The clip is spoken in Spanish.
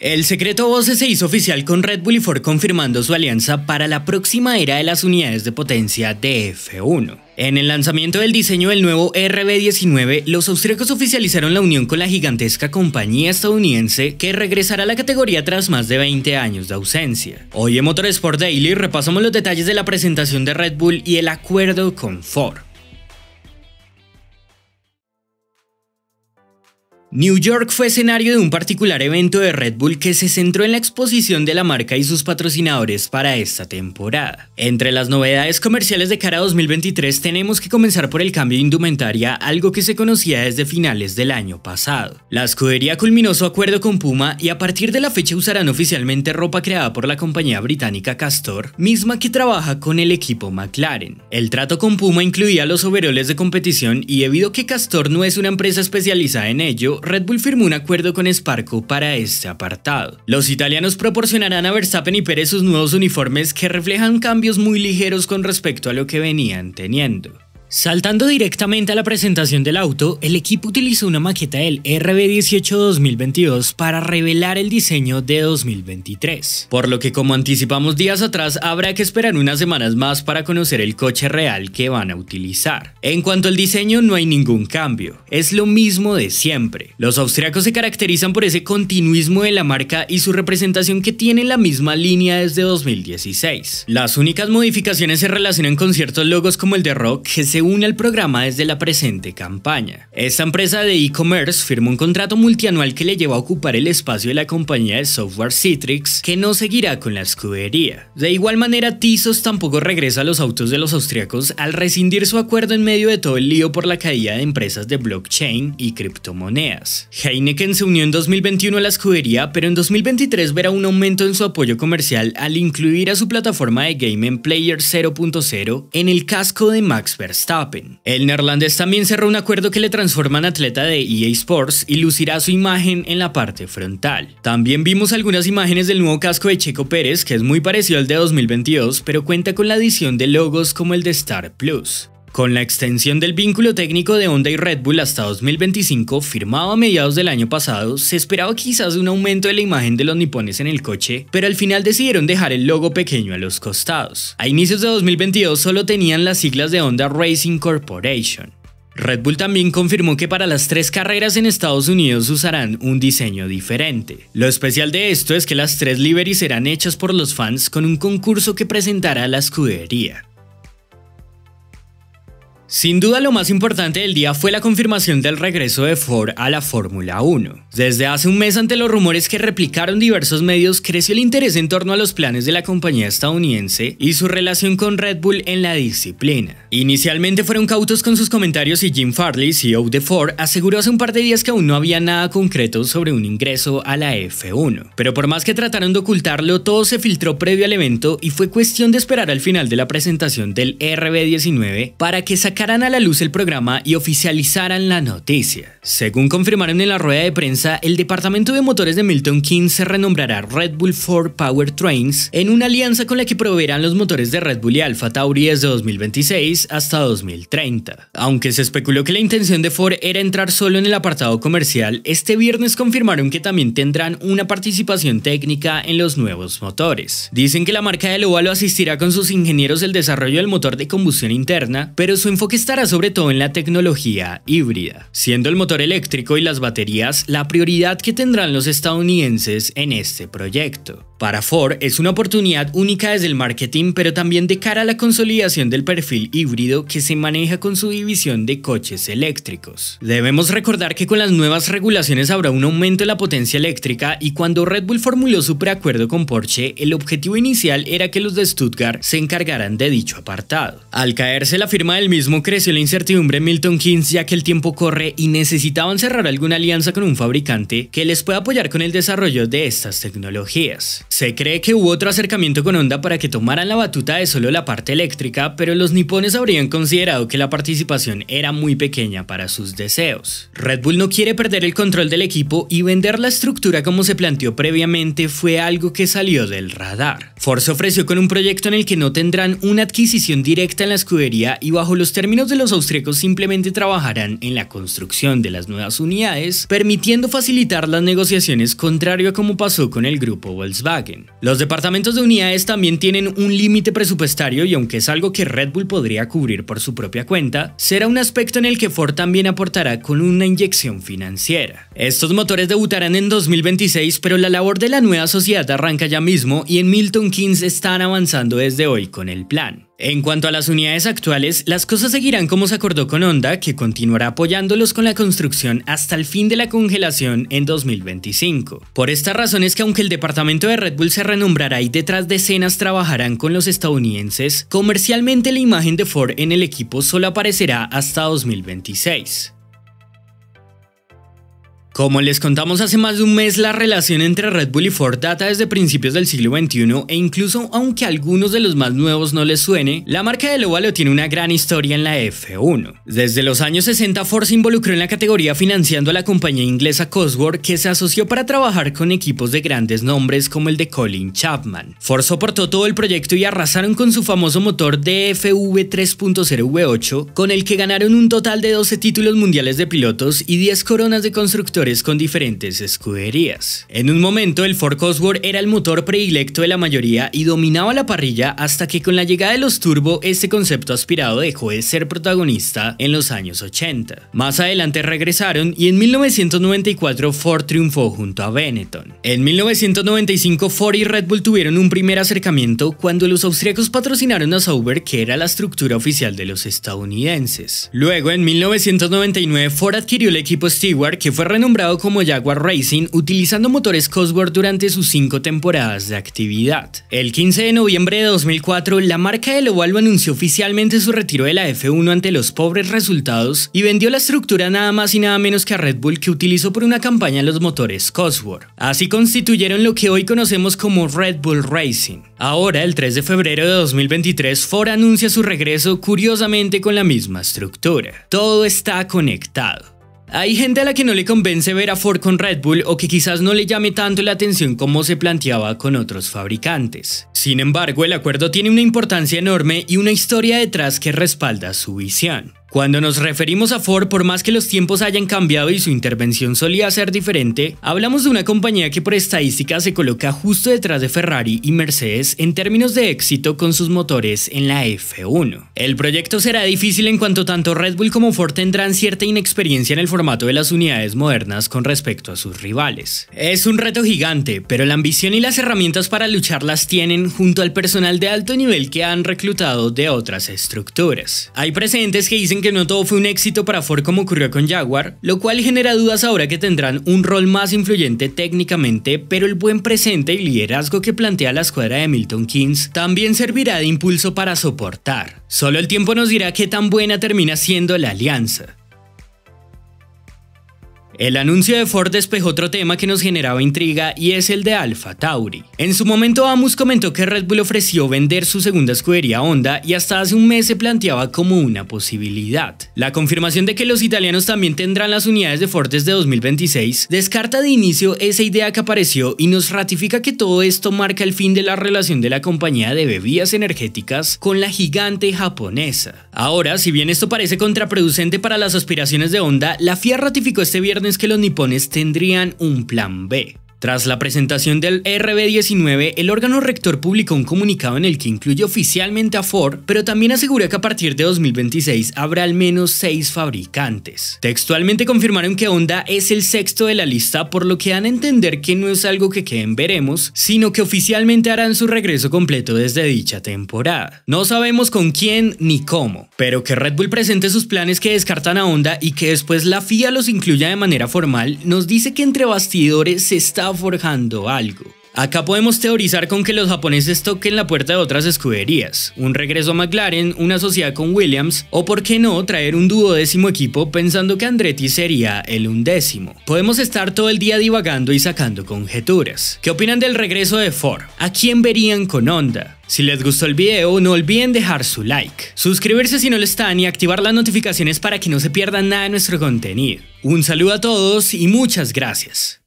El secreto Voces se hizo oficial con Red Bull y Ford confirmando su alianza para la próxima era de las unidades de potencia de f 1 En el lanzamiento del diseño del nuevo RB19, los austríacos oficializaron la unión con la gigantesca compañía estadounidense que regresará a la categoría tras más de 20 años de ausencia. Hoy en Motorsport Daily repasamos los detalles de la presentación de Red Bull y el acuerdo con Ford. New York fue escenario de un particular evento de Red Bull que se centró en la exposición de la marca y sus patrocinadores para esta temporada. Entre las novedades comerciales de cara a 2023 tenemos que comenzar por el cambio de indumentaria, algo que se conocía desde finales del año pasado. La escudería culminó su acuerdo con Puma y a partir de la fecha usarán oficialmente ropa creada por la compañía británica Castor, misma que trabaja con el equipo McLaren. El trato con Puma incluía los overoles de competición y debido a que Castor no es una empresa especializada en ello, Red Bull firmó un acuerdo con Sparco para este apartado. Los italianos proporcionarán a Verstappen y Pérez sus nuevos uniformes que reflejan cambios muy ligeros con respecto a lo que venían teniendo. Saltando directamente a la presentación del auto, el equipo utilizó una maqueta del RB18 2022 para revelar el diseño de 2023, por lo que como anticipamos días atrás habrá que esperar unas semanas más para conocer el coche real que van a utilizar. En cuanto al diseño no hay ningún cambio, es lo mismo de siempre. Los austriacos se caracterizan por ese continuismo de la marca y su representación que tiene la misma línea desde 2016. Las únicas modificaciones se relacionan con ciertos logos como el de Rock que se une al programa desde la presente campaña. Esta empresa de e-commerce firmó un contrato multianual que le llevó a ocupar el espacio de la compañía de software Citrix, que no seguirá con la escudería. De igual manera, Tizos tampoco regresa a los autos de los austríacos al rescindir su acuerdo en medio de todo el lío por la caída de empresas de blockchain y criptomonedas. Heineken se unió en 2021 a la escudería, pero en 2023 verá un aumento en su apoyo comercial al incluir a su plataforma de gaming Player 0.0 en el casco de Max Verstappen. El neerlandés también cerró un acuerdo que le transforma en atleta de EA Sports y lucirá su imagen en la parte frontal. También vimos algunas imágenes del nuevo casco de Checo Pérez, que es muy parecido al de 2022, pero cuenta con la adición de logos como el de Star Plus. Con la extensión del vínculo técnico de Honda y Red Bull hasta 2025, firmado a mediados del año pasado, se esperaba quizás un aumento de la imagen de los nipones en el coche, pero al final decidieron dejar el logo pequeño a los costados. A inicios de 2022 solo tenían las siglas de Honda Racing Corporation. Red Bull también confirmó que para las tres carreras en Estados Unidos usarán un diseño diferente. Lo especial de esto es que las tres liveries serán hechas por los fans con un concurso que presentará la escudería. Sin duda lo más importante del día fue la confirmación del regreso de Ford a la Fórmula 1. Desde hace un mes ante los rumores que replicaron diversos medios creció el interés en torno a los planes de la compañía estadounidense y su relación con Red Bull en la disciplina. Inicialmente fueron cautos con sus comentarios y Jim Farley, CEO de Ford, aseguró hace un par de días que aún no había nada concreto sobre un ingreso a la F1. Pero por más que trataron de ocultarlo, todo se filtró previo al evento y fue cuestión de esperar al final de la presentación del RB19 para que sacara a la luz el programa y oficializarán la noticia. Según confirmaron en la rueda de prensa, el departamento de motores de Milton Keynes se renombrará Red Bull Ford Power Trains en una alianza con la que proveerán los motores de Red Bull y Alfa Tauri desde 2026 hasta 2030. Aunque se especuló que la intención de Ford era entrar solo en el apartado comercial, este viernes confirmaron que también tendrán una participación técnica en los nuevos motores. Dicen que la marca del óvalo asistirá con sus ingenieros el desarrollo del motor de combustión interna, pero su enfoque que estará sobre todo en la tecnología híbrida, siendo el motor eléctrico y las baterías la prioridad que tendrán los estadounidenses en este proyecto. Para Ford es una oportunidad única desde el marketing, pero también de cara a la consolidación del perfil híbrido que se maneja con su división de coches eléctricos. Debemos recordar que con las nuevas regulaciones habrá un aumento en la potencia eléctrica y cuando Red Bull formuló su preacuerdo con Porsche, el objetivo inicial era que los de Stuttgart se encargaran de dicho apartado. Al caerse la firma del mismo creció la incertidumbre en Milton Keynes ya que el tiempo corre y necesitaban cerrar alguna alianza con un fabricante que les pueda apoyar con el desarrollo de estas tecnologías. Se cree que hubo otro acercamiento con Honda para que tomaran la batuta de solo la parte eléctrica, pero los nipones habrían considerado que la participación era muy pequeña para sus deseos. Red Bull no quiere perder el control del equipo y vender la estructura como se planteó previamente fue algo que salió del radar. Ford se ofreció con un proyecto en el que no tendrán una adquisición directa en la escudería y bajo los términos términos de los austríacos simplemente trabajarán en la construcción de las nuevas unidades, permitiendo facilitar las negociaciones contrario a como pasó con el grupo Volkswagen. Los departamentos de unidades también tienen un límite presupuestario y aunque es algo que Red Bull podría cubrir por su propia cuenta, será un aspecto en el que Ford también aportará con una inyección financiera. Estos motores debutarán en 2026, pero la labor de la nueva sociedad arranca ya mismo y en Milton Keynes están avanzando desde hoy con el plan. En cuanto a las unidades actuales, las cosas seguirán como se acordó con Honda, que continuará apoyándolos con la construcción hasta el fin de la congelación en 2025. Por estas razones que aunque el departamento de Red Bull se renombrará y detrás de escenas trabajarán con los estadounidenses, comercialmente la imagen de Ford en el equipo solo aparecerá hasta 2026. Como les contamos hace más de un mes, la relación entre Red Bull y Ford data desde principios del siglo XXI e incluso aunque a algunos de los más nuevos no les suene, la marca del óvalo tiene una gran historia en la F1. Desde los años 60 Ford se involucró en la categoría financiando a la compañía inglesa Cosworth que se asoció para trabajar con equipos de grandes nombres como el de Colin Chapman. Ford soportó todo el proyecto y arrasaron con su famoso motor DFV 3.0 V8 con el que ganaron un total de 12 títulos mundiales de pilotos y 10 coronas de constructor con diferentes escuderías. En un momento, el Ford Cosworth era el motor predilecto de la mayoría y dominaba la parrilla hasta que con la llegada de los turbo, este concepto aspirado dejó de ser protagonista en los años 80. Más adelante regresaron y en 1994 Ford triunfó junto a Benetton. En 1995 Ford y Red Bull tuvieron un primer acercamiento cuando los austríacos patrocinaron a Sauber, que era la estructura oficial de los estadounidenses. Luego, en 1999, Ford adquirió el equipo Stewart, que fue renombrado como Jaguar Racing utilizando motores Cosworth durante sus cinco temporadas de actividad. El 15 de noviembre de 2004, la marca de Lovalvo anunció oficialmente su retiro de la F1 ante los pobres resultados y vendió la estructura nada más y nada menos que a Red Bull que utilizó por una campaña los motores Cosworth. Así constituyeron lo que hoy conocemos como Red Bull Racing. Ahora, el 3 de febrero de 2023, Ford anuncia su regreso curiosamente con la misma estructura. Todo está conectado. Hay gente a la que no le convence ver a Ford con Red Bull o que quizás no le llame tanto la atención como se planteaba con otros fabricantes. Sin embargo, el acuerdo tiene una importancia enorme y una historia detrás que respalda su visión. Cuando nos referimos a Ford, por más que los tiempos hayan cambiado y su intervención solía ser diferente, hablamos de una compañía que por estadística se coloca justo detrás de Ferrari y Mercedes en términos de éxito con sus motores en la F1. El proyecto será difícil en cuanto tanto Red Bull como Ford tendrán cierta inexperiencia en el formato de las unidades modernas con respecto a sus rivales. Es un reto gigante, pero la ambición y las herramientas para luchar las tienen junto al personal de alto nivel que han reclutado de otras estructuras. Hay precedentes que dicen que no todo fue un éxito para Ford como ocurrió con Jaguar, lo cual genera dudas ahora que tendrán un rol más influyente técnicamente, pero el buen presente y liderazgo que plantea la escuadra de Milton Keynes también servirá de impulso para soportar. Solo el tiempo nos dirá qué tan buena termina siendo la alianza. El anuncio de Ford despejó otro tema que nos generaba intriga y es el de Alfa Tauri. En su momento Amus comentó que Red Bull ofreció vender su segunda escudería Honda y hasta hace un mes se planteaba como una posibilidad. La confirmación de que los italianos también tendrán las unidades de Ford desde 2026 descarta de inicio esa idea que apareció y nos ratifica que todo esto marca el fin de la relación de la compañía de bebidas energéticas con la gigante japonesa. Ahora, si bien esto parece contraproducente para las aspiraciones de Honda, la FIA ratificó este viernes que los nipones tendrían un plan B. Tras la presentación del RB19, el órgano rector publicó un comunicado en el que incluye oficialmente a Ford, pero también aseguró que a partir de 2026 habrá al menos 6 fabricantes. Textualmente confirmaron que Honda es el sexto de la lista, por lo que dan a entender que no es algo que queden veremos, sino que oficialmente harán su regreso completo desde dicha temporada. No sabemos con quién ni cómo, pero que Red Bull presente sus planes que descartan a Honda y que después la FIA los incluya de manera formal, nos dice que entre bastidores se está forjando algo. Acá podemos teorizar con que los japoneses toquen la puerta de otras escuderías, un regreso a McLaren, una sociedad con Williams, o por qué no traer un duodécimo equipo pensando que Andretti sería el undécimo. Podemos estar todo el día divagando y sacando conjeturas. ¿Qué opinan del regreso de Ford? ¿A quién verían con Onda? Si les gustó el video, no olviden dejar su like, suscribirse si no lo están y activar las notificaciones para que no se pierdan nada de nuestro contenido. Un saludo a todos y muchas gracias.